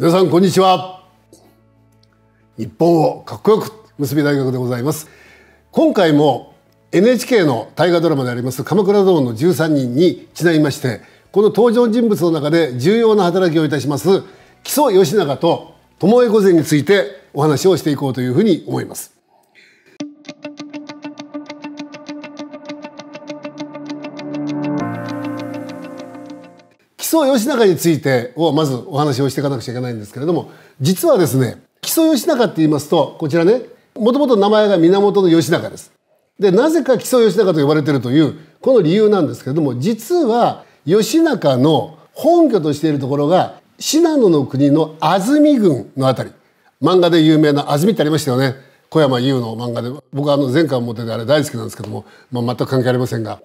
皆さんこんにちは日本をかっこよく結び大学でございます今回も NHK の大河ドラマであります「鎌倉殿の13人」にちなみましてこの登場人物の中で重要な働きをいたします木曽義仲と巴御前についてお話をしていこうというふうに思います木曽義仲についてをまずお話をしていかなくちゃいけないんですけれども実はですね木曽義仲って言いますとこちらねもともと名前が源義仲です。でなぜか木曽義仲と呼ばれてるというこの理由なんですけれども実は義仲の本拠としているところが信濃の国の安住郡の辺り漫画で有名な安住ってありましたよね小山優の漫画で僕はあの前回持っててあれ大好きなんですけども、まあ、全く関係ありませんが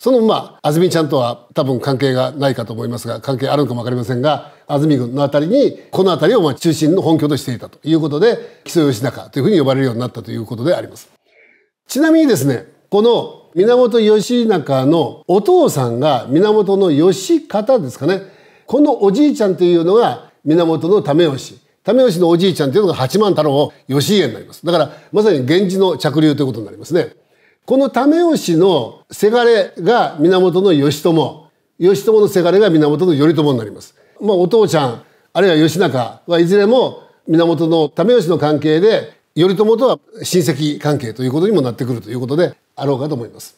そのまあ安住ちゃんとは多分関係がないかと思いますが関係あるのかも分かりませんが安住軍の辺りにこの辺りをまあ中心の本拠としていたということで木曽義仲というふうに呼ばれるようになったということであります。ちなみにですねこの源義仲のお父さんが源義方ですかねこのおじいちゃんというのが源為義為吉のおじいちゃんというのが八幡太郎義家になります。だから、まさに源氏の着流ということになりますね。この為吉のせがれが源義朝、義朝のせがれが源頼朝になります。まあ、お父ちゃん、あるいは義仲はいずれも源の為義の関係で、頼朝とは親戚関係ということにもなってくるということであろうかと思います。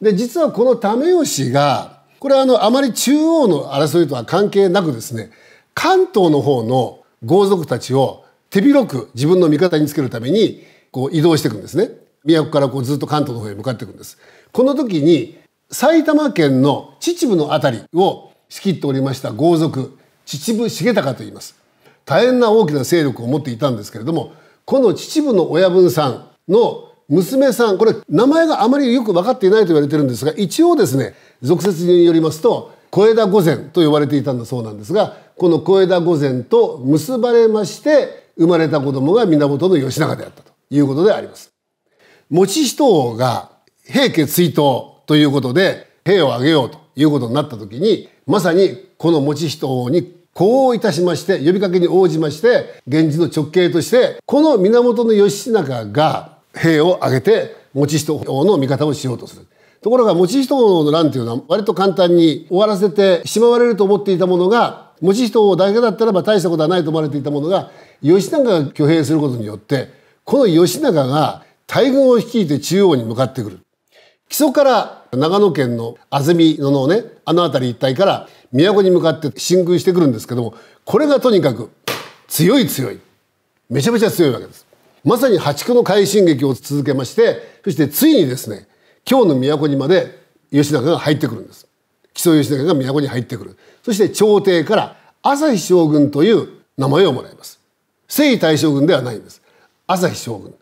で、実はこの為吉が、これはあの、あまり中央の争いとは関係なくですね、関東の方の豪族たちを手広く自分の味方につけるためにこう移動していくんですね都からこうずっと関東の方へ向かっていくんですこの時に埼玉県の秩父の辺りを仕切っておりました豪族秩父重隆と言います大変な大きな勢力を持っていたんですけれどもこの秩父の親分さんの娘さんこれ名前があまりよく分かっていないと言われてるんですが一応ですね俗説によりますと小枝御前と呼ばれていたんだそうなんですがこの小枝御前と結ばれまして生まれた子供が源義仲であったということであります。持人王が平家追討ということで兵を挙げようということになった時にまさにこの持人王に呼応いたしまして呼びかけに応じまして源氏の直系としてこの源義仲が兵を挙げて持人王の味方をしようとする。ところが持ち人の乱というのは割と簡単に終わらせてしまわれると思っていたものが持ち人だけだったらば大したことはないと思われていたものが義仲が挙兵することによってこの義仲が大軍を率いて中央に向かってくる。基礎から長野県の安曇野のねあの辺り一帯から都に向かって進軍してくるんですけどもこれがとにかく強い強いめちゃめちゃ強いわけです。まさに破竹の快進撃を続けましてそしてついにですね京の都にまで義仲が入ってくるんです木曽義仲が都に入ってくるそして朝廷から朝日将軍という名前をもらいます征夷大将軍ではないんです朝日将軍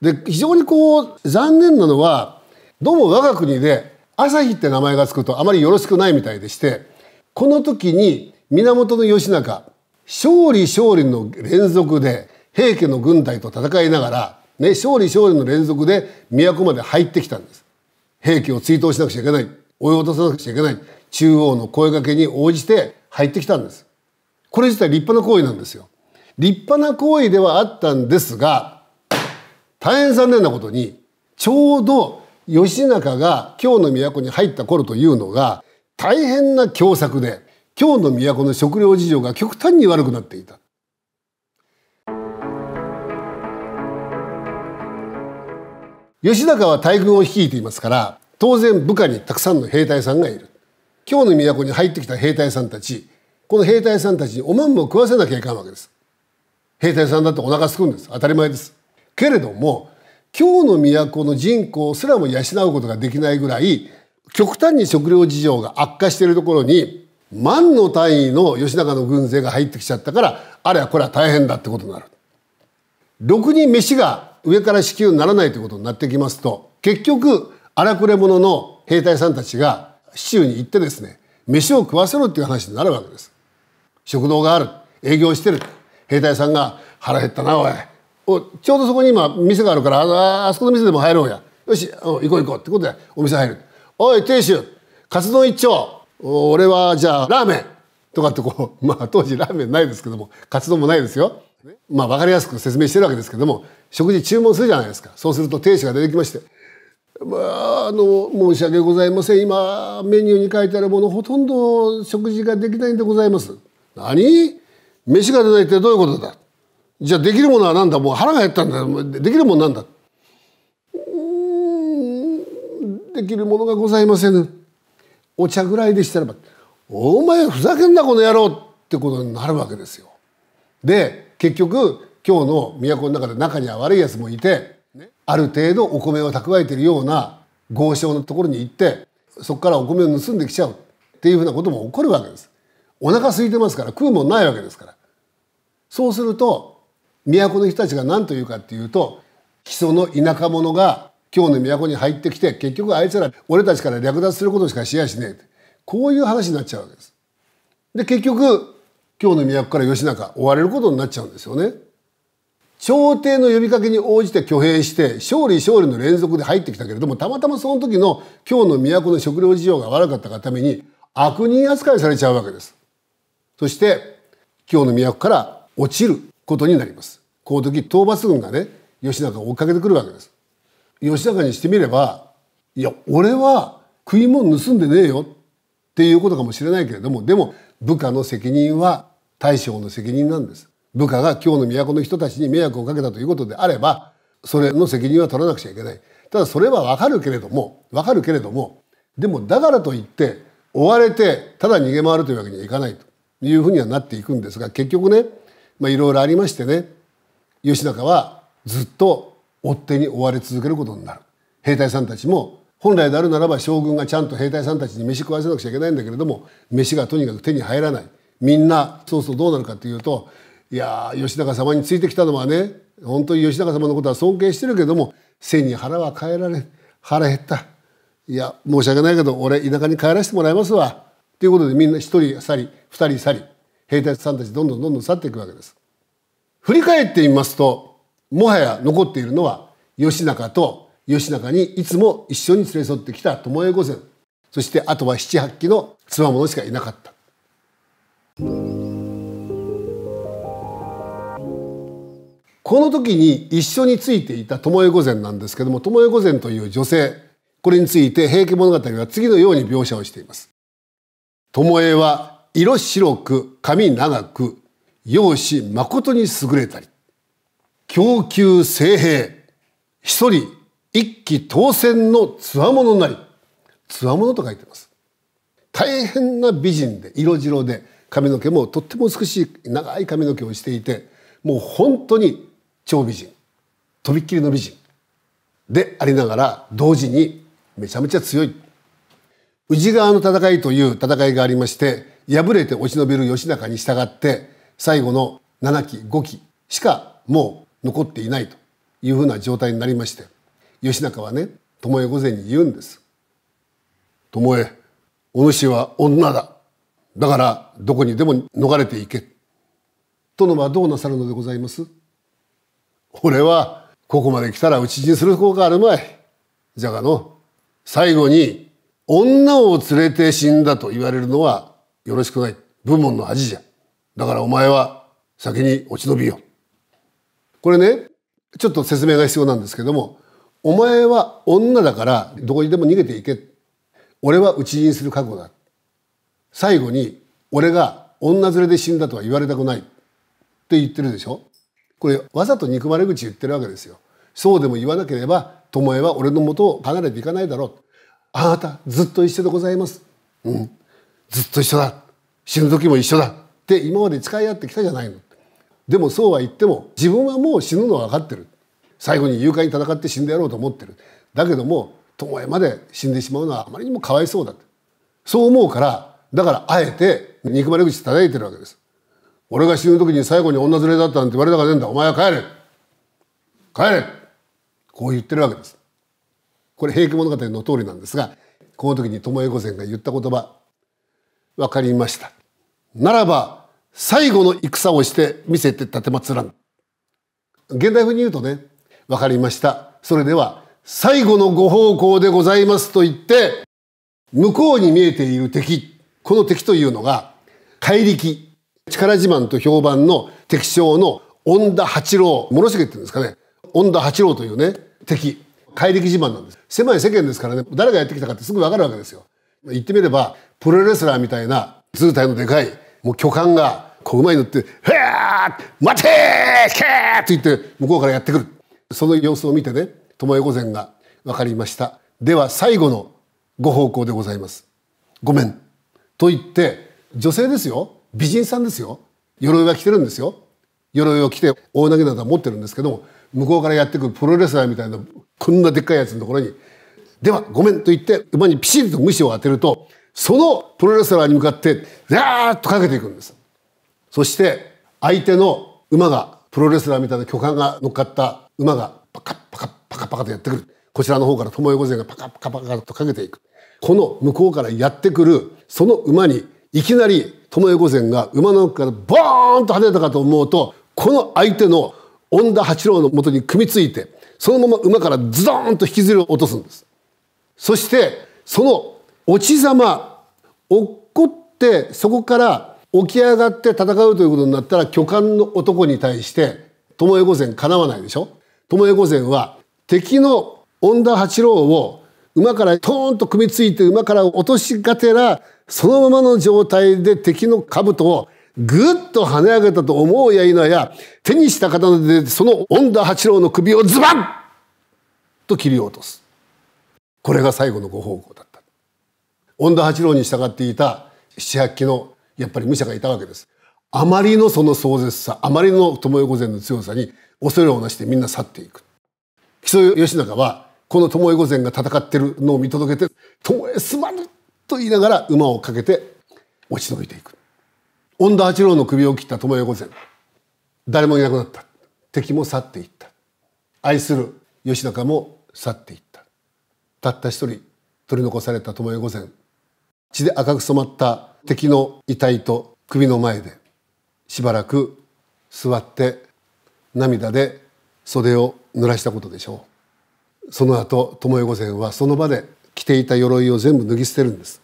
で非常にこう残念なのはどうも我が国で朝日って名前がつくとあまりよろしくないみたいでしてこの時に源義仲勝利勝利の連続で平家の軍隊と戦いながら、ね、勝利勝利の連続で都まで入ってきたんです。兵器を追悼しなくちゃいけない、追い落とさなくちゃいけない、中央の声掛けに応じて入ってきたんです。これ自体立派な行為なんですよ。立派な行為ではあったんですが、大変残念なことに、ちょうど義仲が京の都に入った頃というのが、大変な凶作で、京の都の食料事情が極端に悪くなっていた。義高は大軍を率いていますから当然部下にたくさんの兵隊さんがいる京の都に入ってきた兵隊さんたちこの兵隊さんたちにおまんまを食わせなきゃいかんわけです兵隊さんだってお腹すくんです当たり前ですけれども京の都の人口すらも養うことができないぐらい極端に食糧事情が悪化しているところに万の単位の義仲の軍勢が入ってきちゃったからあれはこれは大変だってことになる。ろくに飯が上から支給にならないということになってきますと結局荒くれ者の兵隊さんたちが市中に行ってですね飯を食わせろっていう話になるわけです食堂がある営業してる兵隊さんが腹減ったなおいおちょうどそこに今店があるからああそこの店でも入ろうやよし行こう行こうってことでお店入るおい亭主カツ丼一丁俺はじゃあラーメンとかってこうまあ当時ラーメンないですけどもカツ丼もないですよまあ分かりやすく説明してるわけですけども食事注文するじゃないですかそうすると亭主が出てきまして「まああの申し訳ございません今メニューに書いてあるものほとんど食事ができないんでございます」何飯が出ないってどういうことだじゃあできるものは何だもう腹が減ったんだできるもんなんだうんできるものがございませぬお茶ぐらいでしたらば「お前ふざけんなこの野郎」ってことになるわけですよ。で結局今日の都の中で中には悪いやつもいてある程度お米を蓄えてるような豪商のところに行ってそこからお米を盗んできちゃうっていうふうなことも起こるわけです。お腹空いてますから食うもんないわけですから。そうすると都の人たちが何と言うかっていうと基礎の田舎者が今日の都に入ってきて結局あいつら俺たちから略奪することしかしやしねえこういう話になっちゃうわけです。で結局京の都から義仲追われることになっちゃうんですよね。朝廷の呼びかけに応じて挙兵して勝利勝利の連続で入ってきたけれどもたまたまその時の京の都の食料事情が悪かったがために悪人扱いされちゃうわけです。そして京の都から落ちることになります。この時討伐軍がね義仲を追っかけてくるわけです。吉高にしてみれば「いや俺は食い物盗んでねえよ」っていうことかもしれないけれどもでも部下の責任は大将の責任なんです部下が今日の都の人たちに迷惑をかけたということであればそれの責任は取らなくちゃいけないただそれはわかるけれどもわかるけれどもでもだからといって追われてただ逃げ回るというわけにはいかないというふうにはなっていくんですが結局ねいろいろありましてね義仲はずっと追っ手に追われ続けることになる兵隊さんたちも本来であるならば将軍がちゃんと兵隊さんたちに飯食わせなくちゃいけないんだけれども飯がとにかく手に入らないみんなそうするとどうなるかっていうといや義仲様についてきたのはね本当に義仲様のことは尊敬してるけども背に腹は変えられ腹減ったいや申し訳ないけど俺田舎に帰らせてもらいますわということでみんな一人去り二人去り兵隊さんたちどんどんどんどん去っていくわけです。振り返ってみますともはや残っているのは義仲と義仲にいつも一緒に連れ添ってきた巴御前そしてあとは七八騎の妻わものしかいなかった。この時に一緒についていた巴御前なんですけども巴御前という女性これについて「平家物語」は次のように描写をしています。巴は色白く髪長く容姿誠に優れたり供給精平一人一期当選のつわものなり強者と書いてます大変な美人で色白で髪の毛もとっても美しい長い髪の毛をしていてもう本当に超美人とびっきりの美人でありながら同時にめちゃめちゃ強い宇治川の戦いという戦いがありまして敗れて落ち延びる義仲に従って最後の7期5期しかもう残っていないというふうな状態になりまして義仲はね巴御前に言うんです。巴お主は女だだからどこにでも逃れていけ。殿はどうなさるのでございます俺はここまで来たら討ち死にする方があるまい。じゃがの最後に女を連れて死んだと言われるのはよろしくない。部門の恥じゃ。だからお前は先に落ち延びよ。これねちょっと説明が必要なんですけどもお前は女だからどこにでも逃げていけ俺は討ち死にする覚悟だ最後に俺が女連れで死んだとは言われたくないって言ってるでしょこれわざと憎まれ口言ってるわけですよそうでも言わなければ巴は俺の元を離れていかないだろうあなたずっと一緒でございますうんずっと一緒だ死ぬ時も一緒だって今まで使い合ってきたじゃないのでもそうは言っても自分はもう死ぬのは分かってる最後に誘拐に戦って死んでやろうと思ってるだけども巴まで死んでしまうのはあまりにもかわいそうだそう思うからだからあえて憎まれ口叩いてるわけです俺が死ぬ時に最後に女連れだったなんて言われたからねえんだお前は帰れ帰れこう言ってるわけですこれ「平家物語」の通りなんですがこの時に巴御前が言った言葉分かりましたならば最後の戦をして見せて奉らん現代風に言うとねわかりました。それでは、最後のご方向でございますと言って、向こうに見えている敵、この敵というのが、怪力、力自慢と評判の敵将の恩田八郎、諸重って言うんですかね。恩田八郎というね、敵。怪力自慢なんです。狭い世間ですからね、誰がやってきたかってすぐわかるわけですよ。言ってみれば、プロレスラーみたいな、図体のでかい、もう巨漢が、こう馬に乗って、へー待てーけーって言って、向こうからやってくる。その様子を見てね巴御前が分かりましたでは最後のご方向でございますごめんと言って女性ですよ美人さんですよ鎧は着てるんですよ鎧を着て大投げなどは持ってるんですけども向こうからやってくるプロレスラーみたいなこんなでっかいやつのところに「ではごめん」と言って馬にピシッと無視を当てるとそのプロレスラーに向かってザーッとかけていくんですそして相手の馬がプロレスラーみたいな巨漢が乗っかった馬がパカッパカッパカパカとやってくるこちらの方から巴御前がパカッパカパカとかけていくこの向こうからやってくるその馬にいきなり巴御前が馬の奥からボーンと跳ねたかと思うとこの相手の恩田八郎のもとに組みついてそのまま馬からズドンと引きずり落とすんですそしてその落ちざま落っこってそこから起き上がって戦うということになったら巨漢の男に対して巴御前かなわないでしょ巴御前は敵の恩田八郎を馬からトーンと組みついて馬から落としがてらそのままの状態で敵の兜をぐっと跳ね上げたと思うや否や手にした刀でその恩田八郎の首をズバンと切り落とすこれが最後のご奉公だった恩田八郎に従っていた七八騎のやっぱり武者がいたわけですあまりのその壮絶さあまりの巴御前の強さに恐れをなしてみんな去っていく木曽義仲はこの巴御前が戦ってるのを見届けて「巴すまぬ!」と言いながら馬をかけて落ち延びていく恩田八郎の首を切った巴御前誰もいなくなった敵も去っていった愛する義仲も去っていったたった一人取り残された巴御前血で赤く染まった敵の遺体と首の前でしばらく座って涙で袖を濡らしたことでしょうその後巴御前はその場で着ていた鎧を全部脱ぎ捨てるんです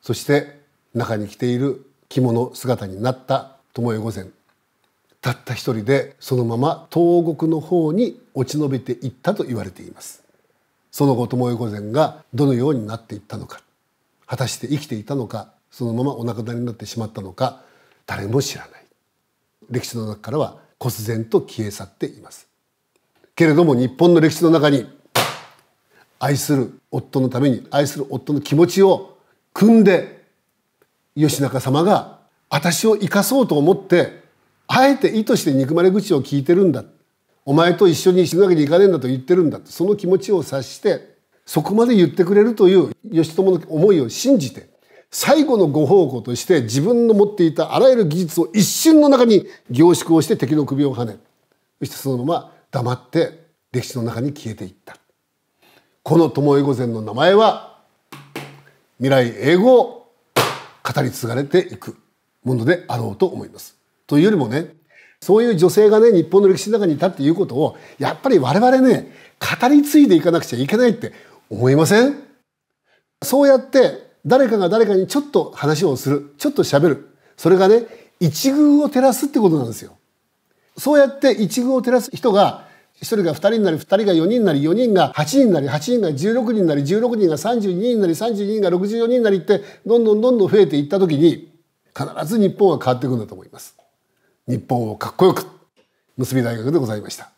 そして中に着ている着物姿になった巴御前たった一人でそのまま東国の方に落ち延びていったと言われていますその後巴御前がどのようになっていったのか果たして生きていたのかそのままお亡くなりになってしまったのか誰も知らない歴史の中からは忽然と消え去っていますけれども日本の歴史の中に愛する夫のために愛する夫の気持ちを汲んで義仲様が私を生かそうと思ってあえて意図して憎まれ口を聞いてるんだお前と一緒に死ぬわけにいかねえんだと言ってるんだその気持ちを察してそこまで言ってくれるという義朝の思いを信じて最後のご奉公として自分の持っていたあらゆる技術を一瞬の中に凝縮をして敵の首をはねそしてそのまま黙って歴史の中に消えていったこの巴御前の名前は未来永劫語り継がれていくものであろうと思います。というよりもねそういう女性がね日本の歴史の中にいたっていうことをやっぱり我々ね語り継いでいかなくちゃいけないって思いませんそうやって誰かが誰かにちょっと話をするちょっとしゃべるそれがね一遇を照らすってことなんですよそうやって一遇を照らす人が1人が2人になり2人が4人になり4人が8人になり8人が16人になり16人が32人になり32人が64人になりってどんどんどんどん増えていった時に必ず日本は変わっていくんだと思います。日本をかっこよく結び大学でございました。